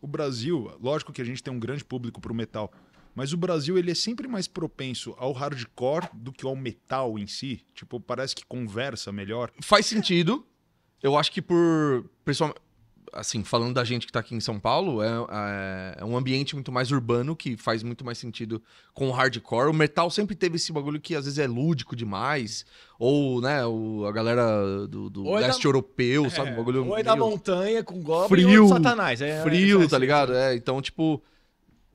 O Brasil, lógico que a gente tem um grande público para o metal, mas o Brasil ele é sempre mais propenso ao hardcore do que ao metal em si. Tipo, parece que conversa melhor. Faz sentido. Eu acho que por. pessoal assim, falando da gente que está aqui em São Paulo, é, é, é, um ambiente muito mais urbano que faz muito mais sentido com o hardcore. O metal sempre teve esse bagulho que às vezes é lúdico demais, ou, né, o, a galera do, do é leste da, europeu, é, sabe? Um bagulho é da montanha com golpe frio, satanás. É, frio, tá ligado? então, tipo...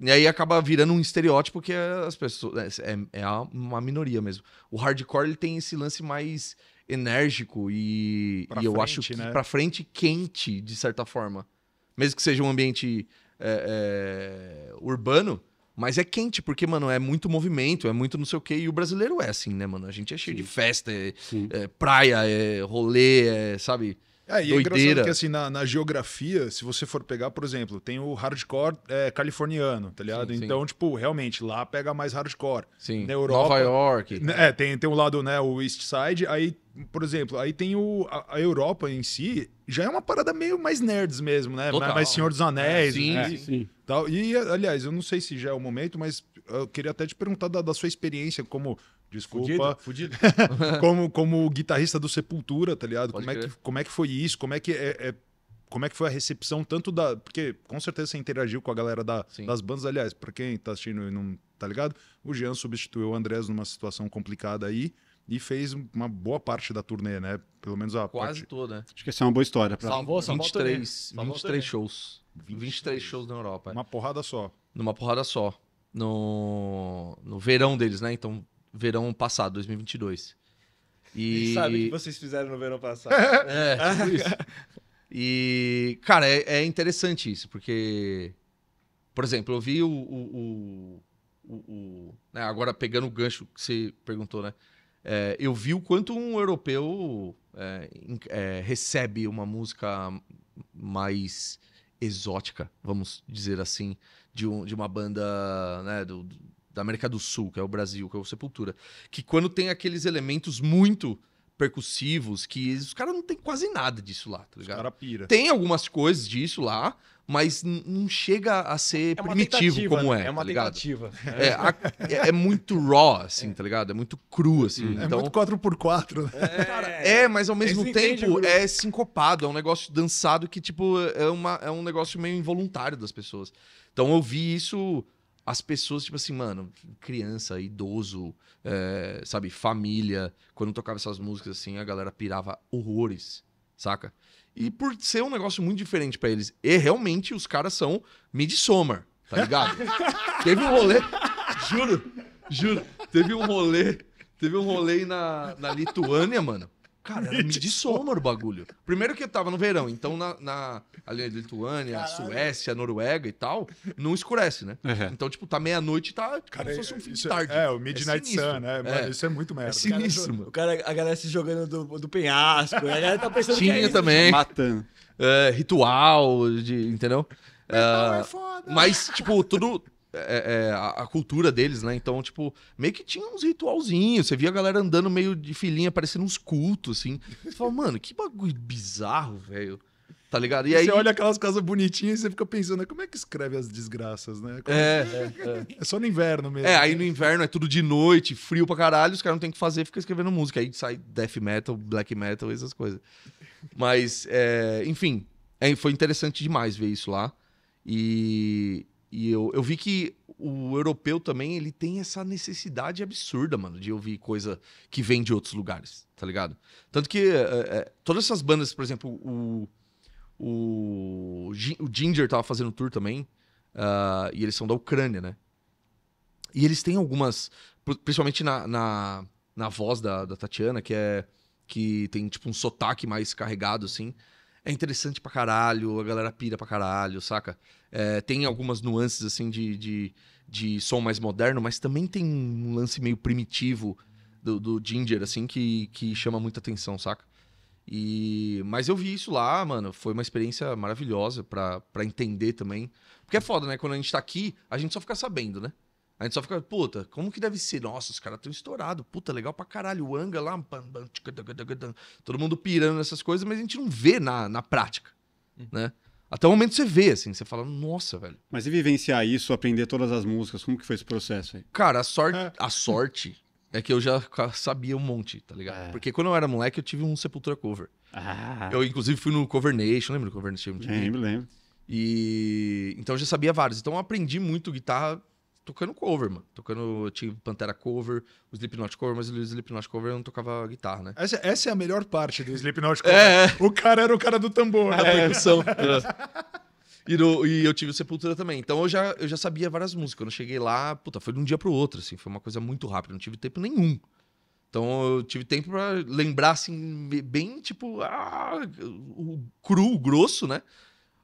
E aí acaba virando um estereótipo que as pessoas... É, é uma minoria mesmo. O hardcore, ele tem esse lance mais enérgico e, e eu frente, acho que né? para frente quente, de certa forma. Mesmo que seja um ambiente é, é, urbano, mas é quente, porque, mano, é muito movimento, é muito não sei o quê. E o brasileiro é assim, né, mano? A gente é cheio Sim. de festa, é, é, praia, é rolê, é, sabe? É, e Doideira. é engraçado que assim, na, na, geografia, se você for pegar, por exemplo, tem o hardcore é, californiano, tá ligado? Sim, então, sim. tipo, realmente, lá pega mais hardcore. Sim. Na Europa, Nova York. É, tem, tem um lado, né, o East Side, aí por exemplo, aí tem o, a, a, Europa em si, já é uma parada meio mais nerds mesmo, né? Total. Mais Senhor dos Anéis. É, sim, né? sim, sim. Tal. E, aliás, eu não sei se já é o momento, mas eu queria até te perguntar da, da sua experiência como. Desculpa. Fudido, fudido. como, como guitarrista do Sepultura, tá ligado? como é, que, como é que foi isso? Como é que é, é como é que foi a recepção tanto da. Porque com certeza você interagiu com a galera da, das bandas, aliás, para quem tá assistindo e não tá ligado, o Jean substituiu o Andrés numa situação complicada aí e fez uma boa parte da turnê, né? Pelo menos a Quase parte... toda. Acho que essa é uma boa história. Pra... Salvou, salvou 23, salvou 23 shows. 23 shows na Europa. Uma porrada só. Numa porrada só no, no verão deles, né? Então, verão passado, 2022. E Quem sabe o que vocês fizeram no verão passado. é, tipo isso. E, cara, é, é, interessante isso, porque, por exemplo, eu vi o. o, o, o né? agora, pegando o gancho que você perguntou, né? É, eu vi o quanto um europeu é, é recebe uma música mais exótica, vamos dizer assim, de, um, de uma banda né, do, da América do Sul, que é o Brasil, que é o Sepultura. Que quando tem aqueles elementos muito percussivos, que os caras não tem quase nada disso lá, tá ligado? Os cara pira. Tem algumas coisas disso lá, mas não chega a ser é primitivo como é. Né? É uma tá tentativa. É, a, é, é, muito raw, assim, tá ligado? É muito cru, assim. É então... muito 4x4. Né? É... Cara, é, mas ao mesmo tempo é sincopado, é um negócio dançado que, tipo, é, uma, é um negócio meio involuntário das pessoas. Então eu vi isso as pessoas, tipo assim, mano, criança, idoso, é, sabe, família, quando tocava essas músicas assim, a galera pirava horrores, saca? E por ser um negócio muito diferente para eles. E realmente os caras são Midsommar, tá ligado? teve um rolê, juro, juro, teve um rolê, teve um rolê na, na Lituânia, mano. Cara, era midsommar o bagulho. Primeiro que eu tava no verão, então na, na ali na Lituânia, Caralho. Suécia, Noruega e tal, não escurece, né? Uhum. Então, tipo, tá meia-noite tá como se fosse um fim de é- tarde. É, o Midnight é Sun, né? Mano, é. Isso é muito é merda. É sinistro, O cara, a galera se jogando do, do penhasco, a galera tá pensando Tinha que é também. Matando. É, ritual, de, entendeu? uh, é foda. Mas, tipo, tudo, é, é, a, a, cultura deles, né? Então, tipo, meio que tinha uns ritualzinhos. Você via a galera andando meio de filhinha, parecendo uns cultos, assim. Você fala, mano, que bagulho bizarro, velho. Tá ligado? E, e aí... Você olha aquelas casas bonitinhas e você fica pensando, é, como é que escreve as desgraças, né? Como... É, é, é. é só no inverno mesmo. É, aí no inverno é tudo de noite, frio pra caralho, os caras não tem o que fazer, fica escrevendo música. Aí sai death metal, black metal, essas coisas. Mas, é, enfim, é, foi interessante demais ver isso lá. E, e eu, eu vi que o europeu também, ele tem essa necessidade absurda, mano, de ouvir coisa que vem de outros lugares, tá ligado? Tanto que é, é, todas essas bandas, por exemplo, o, o, o Ginger tava fazendo tour também, uh, e eles são da Ucrânia, né? E eles têm algumas, principalmente na, na, na voz da, da Tatiana, que é que tem tipo um sotaque mais carregado, assim é interessante pra caralho, a galera pira pra caralho, saca? É, tem algumas nuances, assim, de, de, de, som mais moderno, mas também tem um lance meio primitivo do, do Ginger, assim, que, que chama muita atenção, saca? E... Mas eu vi isso lá, mano. Foi uma experiência maravilhosa pra, pra entender também. Porque é foda, né? Quando a gente tá aqui, a gente só fica sabendo, né? A gente só fica, puta, como que deve ser? Nossa, os caras estão estourados. Puta, legal pra caralho. O Anga lá, todo mundo pirando nessas coisas, mas a gente não vê na, na prática, uhum. né? Até o momento você vê, assim, você fala, nossa, velho. Mas e vivenciar isso, aprender todas as músicas, como que foi esse processo aí? Cara, a sorte, é. a sorte é que eu já sabia um monte, tá ligado? É. Porque quando eu era moleque, eu tive um Sepultura cover. Ah. Eu, inclusive, fui no Cover Nation, lembra do Cover Nation? Lembro, lembro. E então eu já sabia vários. Então eu aprendi muito guitarra tocando cover, mano. Tocando, tinha Pantera cover, o Slipknot cover, mas o Slipknot cover eu não tocava guitarra, né? Essa, essa é a melhor parte do Slipknot cover. É. O cara era o cara do tambor, né? é, da percussão. É. E, no, e, eu tive o Sepultura também. Então eu já, eu já sabia várias músicas. Quando eu cheguei lá, puta, foi de um dia pro outro, assim. Foi uma coisa muito rápida, não tive tempo nenhum. Então eu tive tempo para lembrar, assim, bem, tipo, ah, o cru, o grosso, né?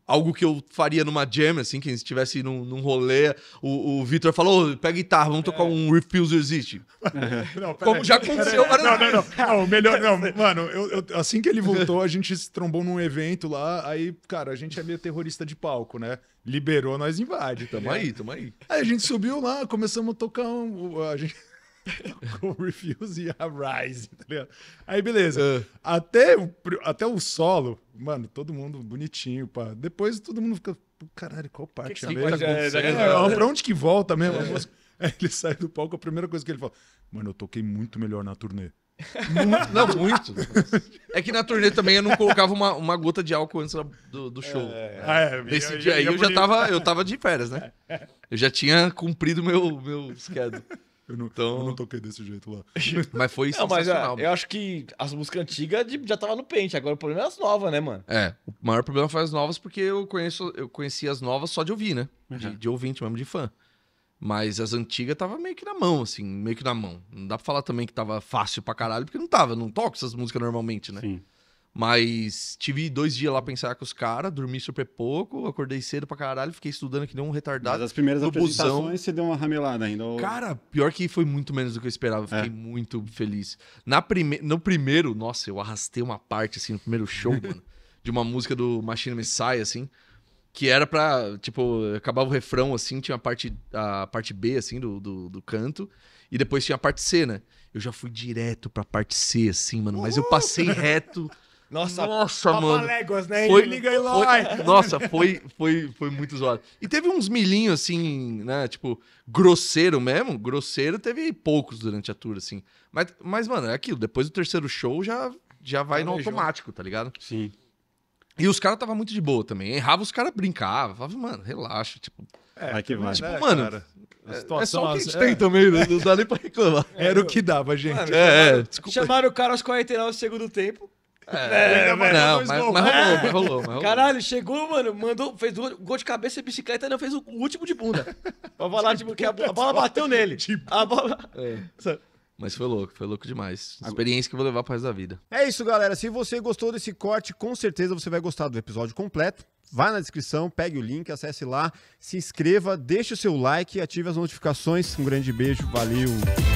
algo que eu faria numa jam, assim, quem estivesse num, num rolê, o, o Vitor falou, oh, pega guitarra, vamos tocar é. um Refuse Exist. É. Não, Como aí, já aconteceu várias não, não, não, não, melhor, não, mano, eu, eu, assim que ele voltou, a gente se trombou num evento lá, aí, cara, a gente é meio terrorista de palco, né? Liberou, nós invade. Tá tamo é. aí, tamo aí. Aí a gente subiu lá, começamos a tocar um... A gente... com o Refuse e a Rise, tá ligado? Aí, beleza. Uh. Até, o, até o solo, mano, todo mundo bonitinho, pá. Depois todo mundo fica, caralho, qual parte? Que que é, é, é, né? pra onde que volta mesmo? É. Aí ele sai do palco, a primeira coisa que ele fala, mano, eu toquei muito melhor na turnê. Muito, não, muito. É que na turnê também eu não colocava uma, uma gota de álcool antes do, do show. É, é. é, é. dia aí eu, eu já tava, eu tava de férias, né? Eu já tinha cumprido meu, meu schedule. Eu não, então... eu não toquei desse jeito lá. mas foi não, ah, sensacional. Mas, eu acho que as músicas antigas já tava no pente, agora o problema é as novas, né, mano? É, o maior problema foi as novas porque eu, conheço, eu conheci as novas só de ouvir, né? Uhum. De, de ouvinte mesmo, de fã. Mas as antigas tava meio que na mão, assim, meio que na mão. Não dá pra falar também que tava fácil pra caralho, porque não tava, não toco essas músicas normalmente, né? Sim. Mas tive dois dias lá pensar com os caras, dormi super pouco, acordei cedo pra caralho, fiquei estudando que nem um retardado. Mas as primeiras no apresentações você deu uma ramelada ainda? Ou... Cara, pior que foi muito menos do que eu esperava, fiquei é. muito feliz. Na prime... No primeiro, nossa, eu arrastei uma parte, assim, no primeiro show, mano, de uma música do Machine Messiah, assim, que era pra, tipo, acabava o refrão, assim, tinha a parte, a parte B, assim, do, do, do canto, e depois tinha a parte C, né? Eu já fui direto pra parte C, assim, mano, mas eu passei reto... Nossa, nossa mano. Léguas, né? Foi, liga e lá. Foi, nossa, foi, foi, foi muito zoado. E teve uns milhinhos, assim, né? Tipo, grosseiro mesmo. Grosseiro teve poucos durante a tour, assim. Mas, mas mano, é aquilo. Depois do terceiro show já, já vai no automático, tá ligado? Sim. E os caras tava muito de boa também. Errava, os caras brincavam. Falava, mano, relaxa. Tipo, é, vai que vai. Né, tipo, né, mano, cara, a é, é situação, é só o que a gente é... tem também, não, dá nem pra reclamar. É, Era o que dava, gente. Mano, é, é chamaram, é, desculpa. Chamaram o cara aos 49 do segundo tempo. É, é mas não, mas, mas, rolou, mas rolou, mas é. rolou. Caralho, chegou, mano, mandou, fez gol de cabeça e bicicleta, não fez o último de bunda. pra falar, tipo, que a, a bola bateu nele. Tipo. A bola... É. Mas foi louco, foi louco demais. Experiência que eu vou levar pro resto da vida. É isso, galera. Se você gostou desse corte, com certeza você vai gostar do episódio completo. Vai na descrição, pegue o link, acesse lá, se inscreva, deixe o seu like e ative as notificações. Um grande beijo, valeu!